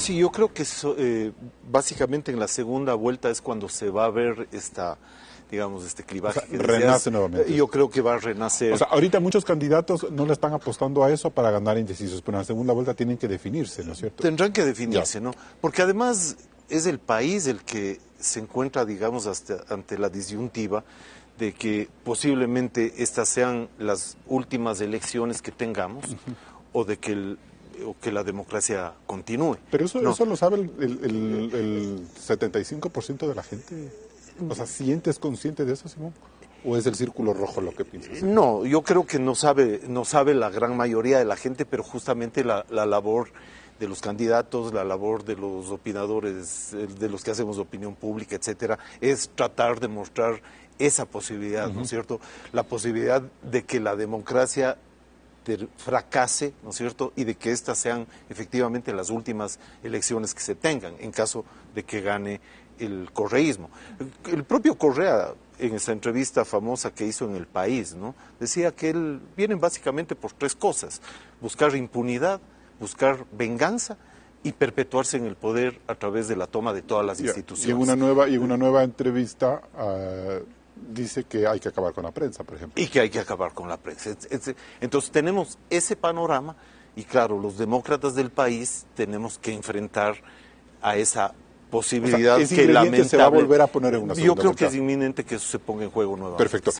Sí, yo creo que eh, básicamente en la segunda vuelta es cuando se va a ver esta digamos, este clivaje. renace nuevamente. Yo creo que va a renacer. O sea, ahorita muchos candidatos no le están apostando a eso para ganar indecisos, pero en la segunda vuelta tienen que definirse, ¿no es cierto? Tendrán que definirse, ¿no? Porque además es el país el que se encuentra, digamos, ante la disyuntiva de que posiblemente estas sean las últimas elecciones que tengamos o de que el, eh, o que la democracia continúe. Pero eso, eso lo sabe el, el, 75% de la gente. O sea, ¿sientes consciente de eso, Simón? ¿O es el círculo rojo lo que piensas? Eh, no, yo creo que no sabe, no sabe la gran mayoría de la gente, pero justamente la, la labor de los candidatos, la labor de los opinadores, de los que hacemos opinión pública, etcétera, es tratar de mostrar esa posibilidad, ¿no es cierto? La posibilidad de que la democracia fracase, ¿no es cierto?, y de que estas sean efectivamente las últimas elecciones que se tengan, en caso de que gane el correísmo. El propio Correa, en esa entrevista famosa que hizo en El País, ¿no?, decía que él vienen básicamente por tres cosas, buscar impunidad, buscar venganza y perpetuarse en el poder a través de la toma de todas las instituciones. Y en una nueva, y una nueva entrevista dice que hay que acabar con la prensa, por ejemplo. Y que hay que acabar con la prensa. Entonces tenemos ese panorama y claro, los demócratas del país tenemos que enfrentar a esa posibilidad que lamentablemente se va a volver a poner en una Yo creo que es inminente que eso se ponga en juego nuevamente. Perfecto.